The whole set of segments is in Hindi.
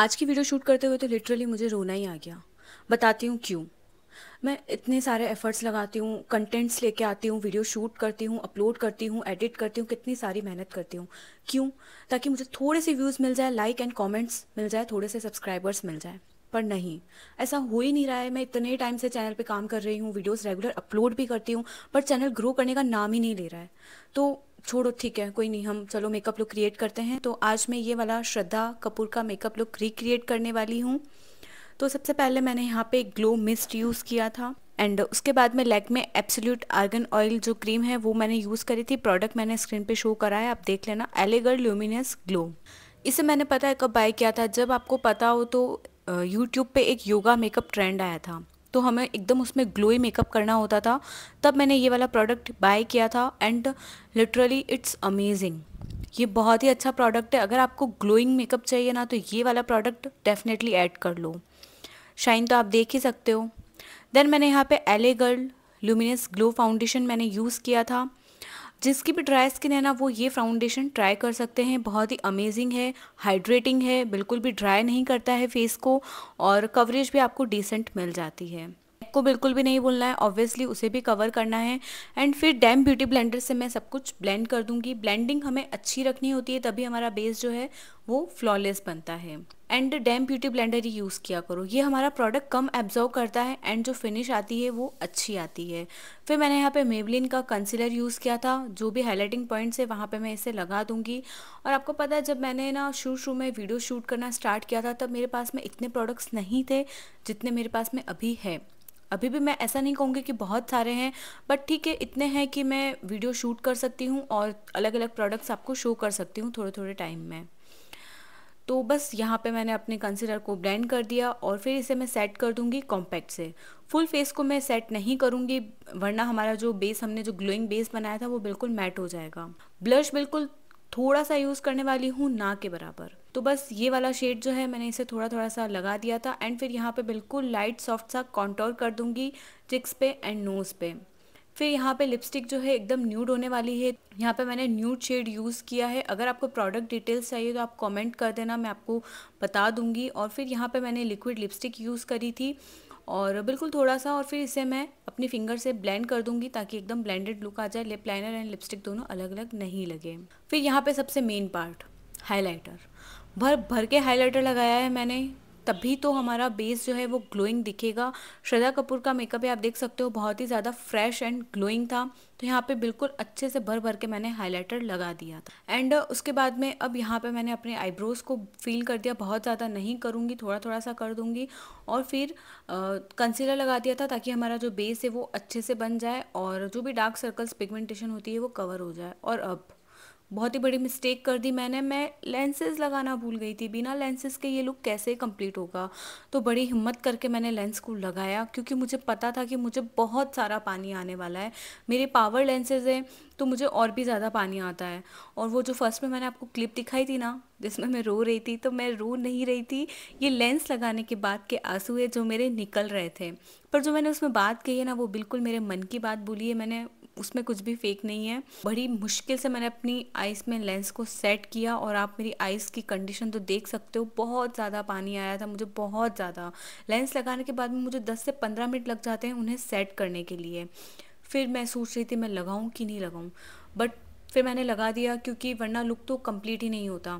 आज की वीडियो शूट करते हुए तो लिटरली मुझे रोना ही आ गया बताती हूँ क्यों मैं इतने सारे एफ़र्ट्स लगाती हूँ कंटेंट्स लेके आती हूँ वीडियो शूट करती हूँ अपलोड करती हूँ एडिट करती हूँ कितनी सारी मेहनत करती हूँ क्यों ताकि मुझे थोड़े से व्यूज़ मिल जाए लाइक एंड कमेंट्स मिल जाए थोड़े से सब्सक्राइबर्स मिल जाए पर नहीं ऐसा हो ही नहीं रहा है मैं इतने टाइम से चैनल पे काम कर रही हूँ वीडियोस रेगुलर अपलोड भी करती हूँ पर चैनल ग्रो करने का नाम ही नहीं ले रहा है तो छोड़ो ठीक है कोई नहीं हम चलो मेकअप लुक क्रिएट करते हैं तो आज मैं ये वाला श्रद्धा कपूर का मेकअप लुक रिक्रिएट करने वाली हूँ तो सबसे पहले मैंने यहाँ पे ग्लो मिस्ट यूज़ किया था एंड उसके बाद में लेग में एब्सोल्यूट आर्गन ऑयल जो क्रीम है वो मैंने यूज़ करी थी प्रोडक्ट मैंने स्क्रीन पे शो करा है आप देख लेना एलेगर ल्यूमिनियस ग्लो इसे मैंने पता है कब बाय किया था जब आपको पता हो तो यूट्यूब पे एक योगा मेकअप ट्रेंड आया था तो हमें एकदम उसमें ग्लोई मेकअप करना होता था तब मैंने ये वाला प्रोडक्ट बाय किया था एंड लिटरली इट्स अमेजिंग ये बहुत ही अच्छा प्रोडक्ट है अगर आपको ग्लोइंग मेकअप चाहिए ना तो ये वाला प्रोडक्ट डेफिनेटली ऐड कर लो शाइन तो आप देख ही सकते हो देन मैंने यहाँ पे LA girl luminous glow foundation मैंने यूज़ किया था जिसकी भी ड्राई स्किन है ना वो ये फाउंडेशन ट्राई कर सकते हैं बहुत ही अमेजिंग है हाइड्रेटिंग है बिल्कुल भी ड्राई नहीं करता है फेस को और कवरेज भी आपको डिसेंट मिल जाती है को बिल्कुल भी नहीं भूलना है ऑब्वियसली उसे भी कवर करना है एंड फिर डैम ब्यूटी ब्लेंडर से मैं सब कुछ ब्लेंड कर दूंगी ब्लेंडिंग हमें अच्छी रखनी होती है तभी हमारा बेस जो है वो फ्लॉलेस बनता है एंड डैम ब्यूटी ब्लेंडर ही यूज़ किया करो ये हमारा प्रोडक्ट कम एब्जॉर्व करता है एंड जो फिनिश आती है वो अच्छी आती है फिर मैंने यहाँ पे मेबलिन का कंसीलर यूज़ किया था जो भी हाईलाइटिंग पॉइंट्स है वहाँ पे मैं इसे लगा दूंगी और आपको पता है जब मैंने ना शुरू शुरू में वीडियो शूट करना स्टार्ट किया था तब मेरे पास में इतने प्रोडक्ट्स नहीं थे जितने मेरे पास में अभी है अभी भी मैं ऐसा नहीं कहूँगी कि बहुत सारे हैं बट ठीक है इतने हैं कि मैं वीडियो शूट कर सकती हूँ और अलग अलग प्रोडक्ट्स आपको शो कर सकती हूँ थोड़े थोड़े टाइम में तो बस यहाँ पे मैंने अपने कंसीलर को ब्लेंड कर दिया और फिर इसे मैं सेट कर दूंगी कॉम्पैक्ट से फुल फेस को मैं सेट नहीं करूंगी वरना हमारा जो बेस हमने जो ग्लोइंग बेस बनाया था वो बिल्कुल मैट हो जाएगा ब्लश बिल्कुल थोड़ा सा यूज़ करने वाली हूँ ना के बराबर तो बस ये वाला शेड जो है मैंने इसे थोड़ा थोड़ा सा लगा दिया था एंड फिर यहाँ पे बिल्कुल लाइट सॉफ्ट सा कॉन्टोर कर दूंगी चिक्स पे एंड नोज़ पे फिर यहाँ पे लिपस्टिक जो है एकदम न्यूड होने वाली है यहाँ पे मैंने न्यूड शेड यूज़ किया है अगर आपको प्रोडक्ट डिटेल्स चाहिए तो आप कॉमेंट कर देना मैं आपको बता दूंगी और फिर यहाँ पर मैंने लिक्विड लिपस्टिक यूज़ करी थी और बिल्कुल थोड़ा सा और फिर इसे मैं अपनी फिंगर से ब्लेंड कर दूंगी ताकि एकदम ब्लेंडेड लुक आ जाए लिप लाइनर एंड लिपस्टिक दोनों अलग अलग नहीं लगे फिर यहाँ पर सबसे मेन पार्ट हाईलाइटर भर भर के हाइलाइटर लगाया है मैंने तभी तो हमारा बेस जो है वो ग्लोइंग दिखेगा श्रद्धा कपूर का मेकअप है आप देख सकते हो बहुत ही ज़्यादा फ्रेश एंड ग्लोइंग था तो यहाँ पे बिल्कुल अच्छे से भर भर के मैंने हाइलाइटर लगा दिया था एंड उसके बाद में अब यहाँ पे मैंने अपने आईब्रोज़ को फील कर दिया बहुत ज़्यादा नहीं करूँगी थोड़ा थोड़ा सा कर दूँगी और फिर कंसीलर लगा दिया था ताकि हमारा जो बेस है वो अच्छे से बन जाए और जो भी डार्क सर्कल्स पिगमेंटेशन होती है वो कवर हो जाए और अब बहुत ही बड़ी मिस्टेक कर दी मैंने मैं लेंसेज लगाना भूल गई थी बिना लेंसेज के ये लुक कैसे कंप्लीट होगा तो बड़ी हिम्मत करके मैंने लेंस को लगाया क्योंकि मुझे पता था कि मुझे बहुत सारा पानी आने वाला है मेरे पावर लेंसेज हैं तो मुझे और भी ज़्यादा पानी आता है और वो जो फर्स्ट में मैंने आपको क्लिप दिखाई थी ना जिसमें मैं रो रही थी तो मैं रो नहीं रही थी ये लेंस लगाने के बाद के आंसू है जो मेरे निकल रहे थे पर जो मैंने उसमें बात कही है ना वो बिल्कुल मेरे मन की बात बोली है मैंने उसमें कुछ भी फेक नहीं है बड़ी मुश्किल से मैंने अपनी आइस में लेंस को सेट किया और आप मेरी आइस की कंडीशन तो देख सकते हो बहुत ज़्यादा पानी आया था मुझे बहुत ज़्यादा लेंस लगाने के बाद में मुझे दस से पंद्रह मिनट लग जाते हैं उन्हें सेट करने के लिए फिर मैं सोच रही थी मैं लगाऊँ कि नहीं लगाऊँ बट फिर मैंने लगा दिया क्योंकि वरना लुक तो कम्प्लीट ही नहीं होता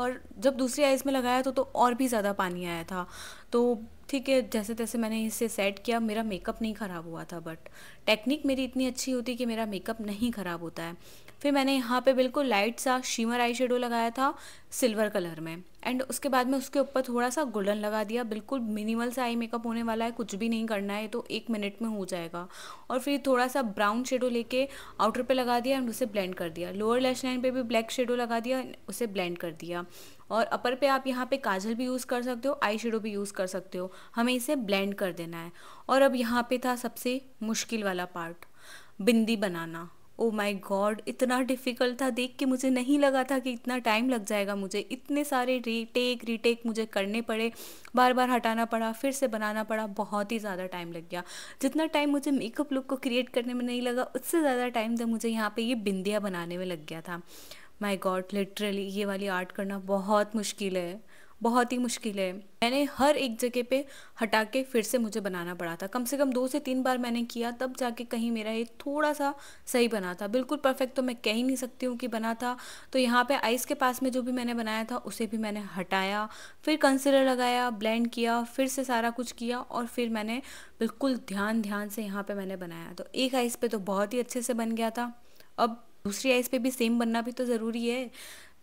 और जब दूसरी आइस में लगाया तो तो और भी ज़्यादा पानी आया था तो ठीक है जैसे तैसे मैंने इसे सेट किया मेरा मेकअप नहीं ख़राब हुआ था बट टेक्निक मेरी इतनी अच्छी होती कि मेरा मेकअप नहीं ख़राब होता है फिर मैंने यहाँ पे बिल्कुल लाइट सा शीमर आई लगाया था सिल्वर कलर में एंड उसके बाद में उसके ऊपर थोड़ा सा गोल्डन लगा दिया बिल्कुल मिनिमल सा आई मेकअप होने वाला है कुछ भी नहीं करना है तो एक मिनट में हो जाएगा और फिर थोड़ा सा ब्राउन शेडो लेके आउटर पे लगा दिया एंड उसे ब्लेंड कर दिया लोअर लैश लाइन पे भी ब्लैक शेडो लगा दिया उसे ब्लेंड कर दिया और अपर पे आप यहाँ पे काजल भी यूज़ कर सकते हो आई शेडो भी यूज़ कर सकते हो हमें इसे ब्लेंड कर देना है और अब यहाँ पे था सबसे मुश्किल वाला पार्ट बिंदी बनाना ओ माय गॉड इतना डिफ़िकल्ट था देख के मुझे नहीं लगा था कि इतना टाइम लग जाएगा मुझे इतने सारे रीटेक रीटेक मुझे करने पड़े बार बार हटाना पड़ा फिर से बनाना पड़ा बहुत ही ज़्यादा टाइम लग गया जितना टाइम मुझे मेकअप लुक को क्रिएट करने में नहीं लगा उससे ज़्यादा टाइम तो मुझे यहाँ पे ये बिंदिया बनाने में लग गया था माय गॉड लिटरली ये वाली आर्ट करना बहुत मुश्किल है बहुत ही मुश्किल है मैंने हर एक जगह पे हटा के फिर से मुझे बनाना पड़ा था कम से कम दो से तीन बार मैंने किया तब जाके कहीं मेरा ये थोड़ा सा सही बना था बिल्कुल परफेक्ट तो मैं कह ही नहीं सकती हूँ कि बना था तो यहाँ पे आइस के पास में जो भी मैंने बनाया था उसे भी मैंने हटाया फिर कंसिलर लगाया ब्लेंड किया फिर से सारा कुछ किया और फिर मैंने बिल्कुल ध्यान ध्यान से यहाँ पर मैंने बनाया तो एक आइस पर तो बहुत ही अच्छे से बन गया था अब दूसरी आइस पे भी सेम बनना भी तो ज़रूरी है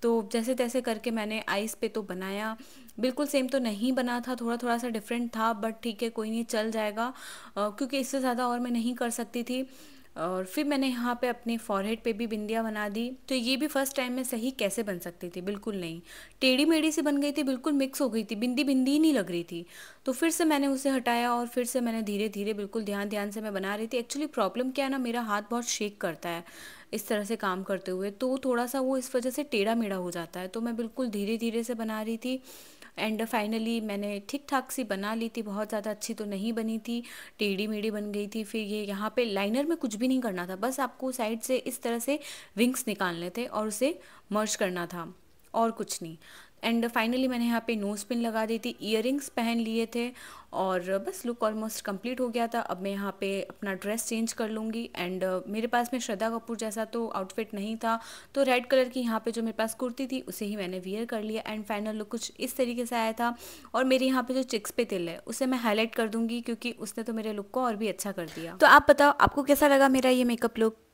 तो जैसे तैसे करके मैंने आइस पे तो बनाया बिल्कुल सेम तो नहीं बना था थोड़ा थोड़ा सा डिफरेंट था बट ठीक है कोई नहीं चल जाएगा क्योंकि इससे ज़्यादा और मैं नहीं कर सकती थी और फिर मैंने यहाँ पे अपने फॉरहेड पे भी बिंदिया बना दी तो ये भी फर्स्ट टाइम में सही कैसे बन सकती थी बिल्कुल नहीं टेढ़ी मेढ़ी सी बन गई थी बिल्कुल मिक्स हो गई थी बिंदी बिंदी ही नहीं लग रही थी तो फिर से मैंने उसे हटाया और फिर से मैंने धीरे धीरे बिल्कुल ध्यान ध्यान से मैं बना रही थी एक्चुअली प्रॉब्लम क्या है ना मेरा हाथ बहुत शेक करता है इस तरह से काम करते हुए तो थोड़ा सा वो इस वजह से टेढ़ा मेढ़ा हो जाता है तो मैं बिल्कुल धीरे धीरे से बना रही थी एंड फाइनली मैंने ठीक ठाक सी बना ली थी बहुत ज़्यादा अच्छी तो नहीं बनी थी टेढ़ी मेढ़ी बन गई थी फिर ये यहाँ पे लाइनर में कुछ भी नहीं करना था बस आपको साइड से इस तरह से विंग्स निकालने थे और उसे मर्ज करना था और कुछ नहीं एंड फाइनली मैंने यहाँ पे नोज़ पिन लगा दी थी इयर पहन लिए थे और बस लुक ऑलमोस्ट कंप्लीट हो गया था अब मैं यहाँ पे अपना ड्रेस चेंज कर लूँगी एंड मेरे पास में श्रद्धा कपूर जैसा तो आउटफिट नहीं था तो रेड कलर की यहाँ पे जो मेरे पास कुर्ती थी उसे ही मैंने वियर कर लिया एंड फाइनल लुक कुछ इस तरीके से आया था और मेरे यहाँ पर जो चिक्स पे तिल है उसे मैं हाईलाइट कर दूँगी क्योंकि उसने तो मेरे लुक को और भी अच्छा कर दिया तो आप बताओ आपको कैसा लगा मेरा ये मेकअप लुक